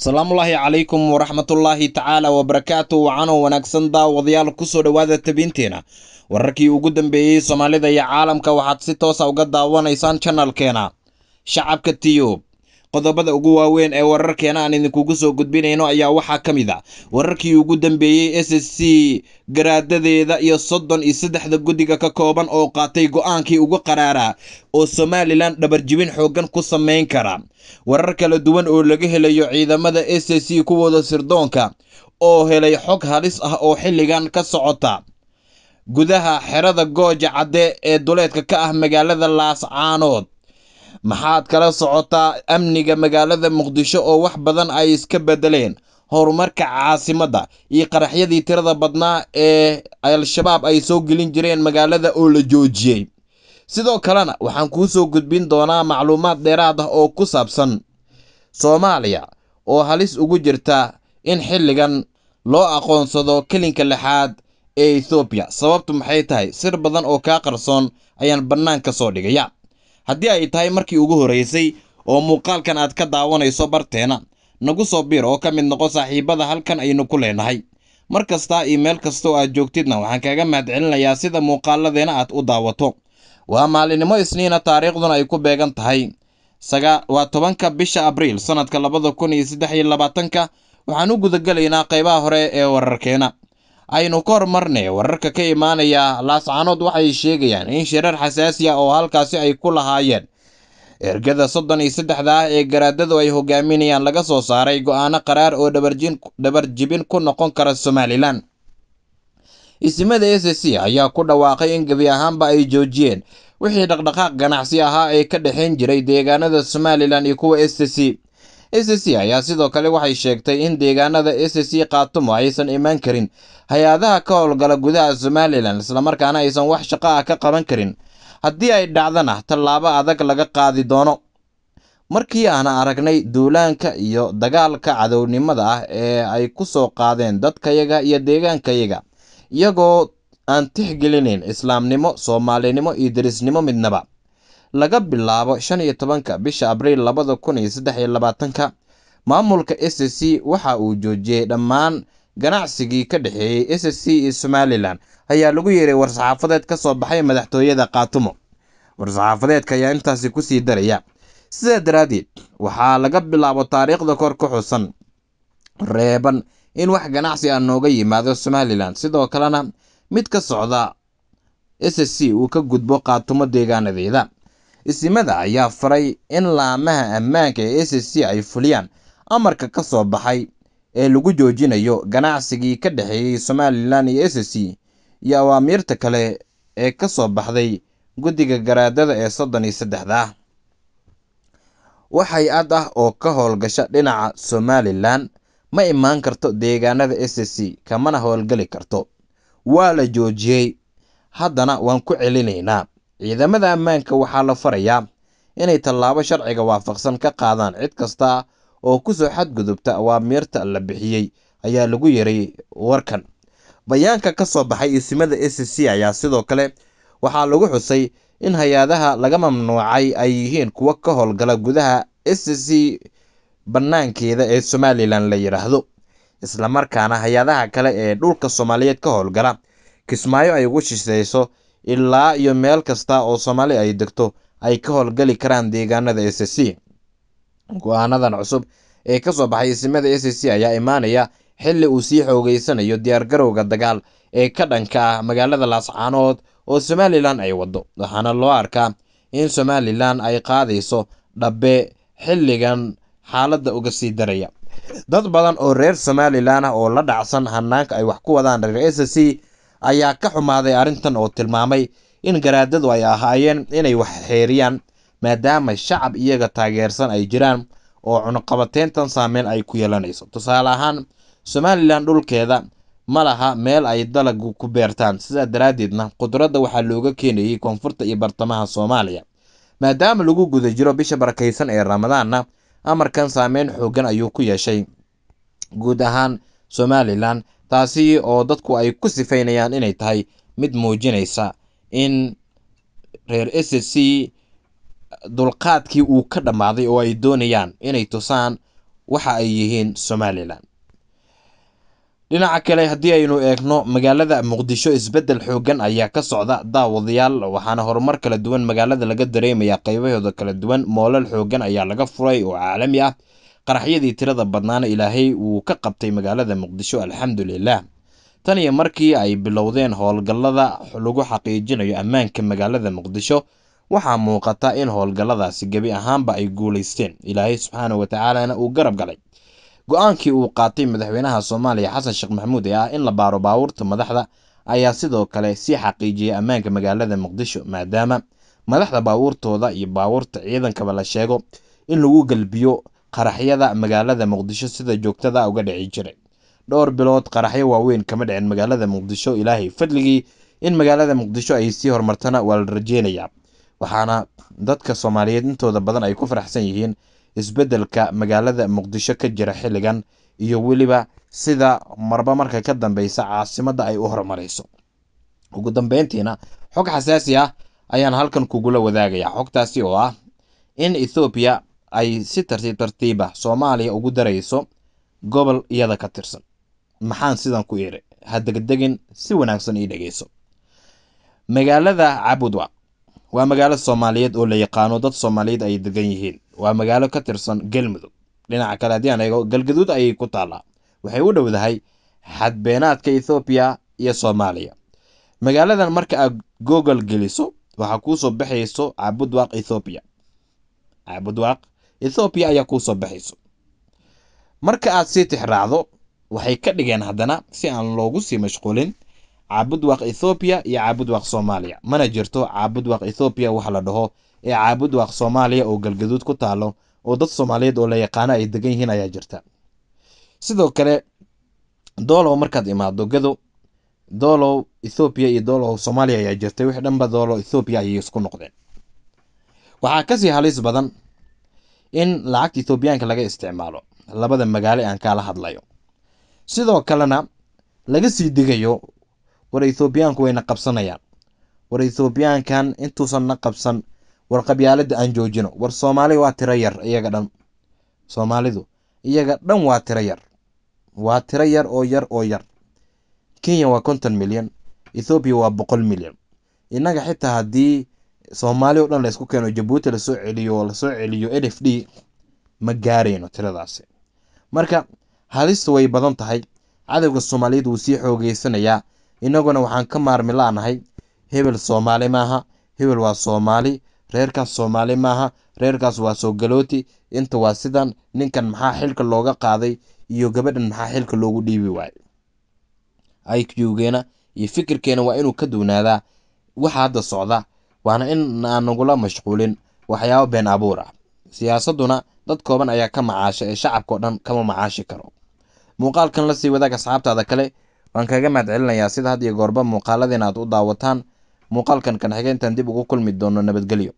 asalaamullaahi calaykum waraxmatullaahi tacaala wabarakaatu wacanoo wanaagsan daawadayaal kusoo dhowaada tabiinteena wararkii ugu dambeeyey soomaalida iyo caalamka waxaad si toosa ah uga daawanaysaan janalkeena shacabka tiyub qodobada ugu waaweyn ee wararkeena aan idinkugu soo gudbinayno ayaa waxaa ka mid a ah wararkii ugu dambeeyey s s c garaadadeeda iyo soddon iyo saddexda guddiga ka kooban oo qaatay go'aankii ugu qaraaraa oo somalilan dhabarjibin xooggan ku samayn kara warar kala duwan oo laga helayo ciidamada s s c kuwooda sirdoonka oo helay xog halis ah oo xilligan ka socota gudaha xerada gooja cadde ee duleedka ka ah magaalada laascaanood maxaad kala socotaa amniga magaalada muqdisho oo wax badan ay iska beddeleen horumarka caasimadda iyo qaraxyadii tirada badnaa ee al-shabaab ay soo gelin jireen magaalada oo la joojiyey sidoo kalena waxaan kuu soo gudbin doonaa macluumaad dheeraad ah oo ku saabsan soomaaliya oo halis ugu jirta in xilligan loo aqoonsado kelinka lixaad ee ethoobiya sababtu maxay tahay sir badan oo kaa qarsoon ayaan bannaan ka soo dhigaya haddii ay tahay markii ugu horraysay oo muuqaalkan aad ka daawanayso barteena nagu soo biir oo ka mid noqo saaxiibbada halkan aynu ku leenahay mar kastaa iyo meel kasta aad joogtidna waxaan kaaga mahadcelinayaa sida muuqaaladeena aad u daawato waa maalinimo isniina taariikhduna ay ku beegan tahay waa tobanka bisha abriil sannadka labada kun iyo saddex iyo labaatanka waxaan u gudagelaynaa qaybaha hore ee wararkeena aynu ka hormarnay wararka ka imaanaya laascanood waxay sheegayaan in shirar xasaasi ah oo halkaasi ay ku lahaayeen ergada soddon iyo saddexda ah ee garaadadu ay hogaaminayaan laga soo saaray go'aano qaraar oo dhabarjibin ku noqon kara somalilan isimada s c ayaa ku dhawaaqay in gebi ahaanba ay joojiyeen wixii dhaqdhaqaaq ganacsi ahaa ee ka dhexayn jiray deegaanada somalilan iyo kuwa s c c ayaa sidoo kale waxay sheegtay in deegaanada c kaatumo aysan imaan karin hay-adaha ka howlgala gudaha somalilan islamarkaana aysan wax shaqo ah ka qaban karin haddii ay dhacdana tallaabo adag laga qaadi doono markii aan aragnay duulaanka iyo dagaalka cadownimada ah ee ay ku soo qaadeen dadkayaga iyo deegaankayaga iyagoo aan tixgelinayn islaamnimo soomaalinimo iyo derisnimo midnaba laga bilaabo shan iyo tobanka bisha abriil labada kun iyo saddex iyo labaatanka maamulka s s c waxa uu joojiyey dhammaan ganacsigii ka dhexeeyey s s c iyo somalilan ayaa lagu yeeray war-saxaafadeed ka soo baxay madaxtooyada kaatumo war-saxaafadeedka ayaa intaasi kusii daraya sidaa daraaddeed waxaa laga bilaabo taariikhda kor ku xusan reeban in wax ganacsi ah nooga yimaado somalilan sidoo kalena mid ka socda s s c uu ka gudbo kaatumo deegaanadeeda isimada ayaa faray in laamaha ammaanka ee s c ay fuliyaan amarka ka soo baxay ee lagu joojinayo ganacsigii ka dhexeeyey Somalilan iyo s c iyo awaamiirta kale ee ka soo baxday Guddiga Garaadada ee soddon iyo seddexda. Waxay ad ah oo ka howlgasha dhinaca Somalilan ma imaan karto deegaanada c kamana howlgeli karto. Waa la joojiyey Haddana waan ku celinaynaa ciidamada ammaanka waxaa la farayaa inay tallaabo sharciga waafaqsan ka qaadaan cid kasta oo ku soo xadgudubta awaamiirta la bixiyey ayaa lagu yiray warkan bayaanka ka soo baxay isimada s c ayaa sidoo kale waxaa lagu xusay in hay-adaha laga mamnuucay ay yihiin kuwo ka howlgala gudaha s c bannaankeeda ee somalilan la yidhaahdo islamarkaana hay-adaha kale ee dhulka soomaaliyeed ka howlgala kismaayo ay ugu shishayso ilaa iyo meel kasta oo soomaali ay degto ay ka howlgali karaan deegaanada s c go-aanadan cusub ee ka soo baxay isimada s c ayaa imaanaya xilli uu sii xoogeysanayo diyaargarowga dagaal ee ka dhanka ah magaalada laascaanood oo somalilan ay waddo waxaana loo arkaa in somalilan ay qaadayso dhabbe xilligan xaaladda uga sii daraya dad badan oo reer somalilan ah oo la dhacsan hanaanka ay wax ku wadaan reer s c ayaa ka xumaaday arrintan oo tilmaamay in garaadadu ay ahaayeen inay wax xeeriyaan maadaama shacab iyaga taageersan ay jiraan oo cunuqabateyntan saameyn ay ku yeelanayso tusaale ahaan somalilan dhulkeeda ma laha meel ay dalagu ku beertaan sidaa daraaddeedna khudradda waxaa looga keenayay koonfurta iyo bartamaha soomaaliya maadaama lagu guda jiro bisha barakaysan ee ramadaanna amarkan saameyn xooggan ayuu ku yeeshay guud ahaan somalilan taasi oo dadku ay ku sifaynayaan inay tahay mid muujinaysa in reer s c dulqaadkii uu ka dhammaaday oo ay doonayaan inay tusaan waxa ay yihiin somalilan dhinaca kale haddii aynu eegno magaalada muqdisho isbeddel xooggan ayaa ka socda daawadayaal waxaana horumar kala duwan magaalada laga dareemayaa qeybaheeda kala duwan moolal xooggan ayaa laga furay oo caalami ah qaraxyadii tirada badnaana ilaahay wuu ka qabtay magaalada muqdisho alxamdulilah tan iyo markii ay bilowdeen howlgallada lagu xaqiijinayo ammaanka magaalada muqdisho waxaa muuqata in howlgalladaasi gebi ahaanba ay guulaysteen ilaahay subxaana watacaalana uu garab galay go-aankii uu qaatay madaxweynaha soomaaliya xasan sheekh maxamuud ee ah in la baaro baabuurta madaxda ayaa sidoo kale sii xaqiijiyay ammaanka magaalada muqdisho maadaama madaxda baabuurtooda iyo baabuurta ciidankaba la sheego in lagu galbiyo qaraxyada magaalada muqdisho sida joogtada uga dhici jiray dhowr bilood qaraxyo waaweyn kama dhicin magaalada muqdisho ilaahay fadligii in magaalada muqdisho ay sii horumartana waa la rajeynayaa waxaana dadka soomaaliyeed intooda badan ay ku faraxsan yihiin isbeddelka magaalada muqdisho ka jira xilligan iyo weliba sida marba marka ka dambeysa caasimadda ay u horumarayso ugu dambeyntiina xog xasaasi ah ayaan halkan kugula wadaagayaa xogtaasi oo ah in ethoobiya ay si tartiib tartiib ah soomaaliya ugu darayso gobol iyada ka tirsan maxaan sidan ku yidhi ha degdegin si wanaagsan ii dhegeyso magaalada cabudwa waa magaalo soomaaliyeed oo la yaqaano dad soomaaliyeed ay degan yihiin waa magaalo ka tirsan galmudug dhinaca kale haddii aan eego galgaduud ayay ku taallaa waxay u dhowdahay xadbeenaadka ethoobiya iyo soomaaliya magaaladan marka aad google geliso waxaa kuusoo baxayso cabudwaq ethoobiya cabudwaaq ethoobiya ayaa kuu soo baxayso marka aad sii tixraacdo waxay ka dhigeen haddana si aan loogu sii mashquulin caabudwaaq ethoobiya iyo caabudwaaq soomaaliya mana jirto caabudwaaq ethoobiya wax la dhaho ee caabudwaaq soomaaliya oo galgaduud ku taalo oo dad soomaaliyeed oo la yaqaano ay degan yihiin ayaa jirta sidoo kale doolow markaad imaado gedo doolow ethoobiya iyo doolow soomaaliya ayaa jirtay wix dhanba doolow ethoobiya ayay isku noqdeen waxaa kasii halis badan in lacagta ethoobiyaanka laga isticmaalo labada magaalo aan kaala hadlayo sidoo kalena laga sii digayo war ethoobiyaanku wayna qabsanayaan war etoobiyaankan intuusan na qabsan war qabyaalada aan joojino war soomaali waa tiro yar iyaga dhan soomaalidu iyaga dhan waa tiro yar waa tiro yar oo yar oo yar kenya waa konton milyan ethoobiya waa boqol milyan innaga xitaa haddii soomaali o dhan laysku isku keeno jabuuti lasoo celiyo oo lasoo celiyo n f d ma gaarayno tiradaasi marka halista way badan tahay cadowga soomaaliyeed wuu sii xoogeysanayaa innaguna waxaan ka maarmi la'nahay hebel soomaali maaha hebel waa soomaali reerkaas soomaali maaha reerkaas waa soo galooti inta waa sidan ninkan maxaa xilka looga qaaday iyo gabadhan maxaa xilka loogu dhiibi waayay iq geena iyo fikirkeena waa inuu ka duwnaadaa waxa hadda socda waana in aan nagula mashquulin waxyaabo been abuur ah siyaasadduna dad kooban ayaa ka macaasha ee shacabka oo dhan kama macaashi karo muuqaalkan la sii wadaag asxaabtaada kale waan kaaga mahad celinayaa sida had iyo goorba muuqaaladeen aad u daawataan muuqaalkan kan xigeentan dib ugu kulmi doono nabadgelyo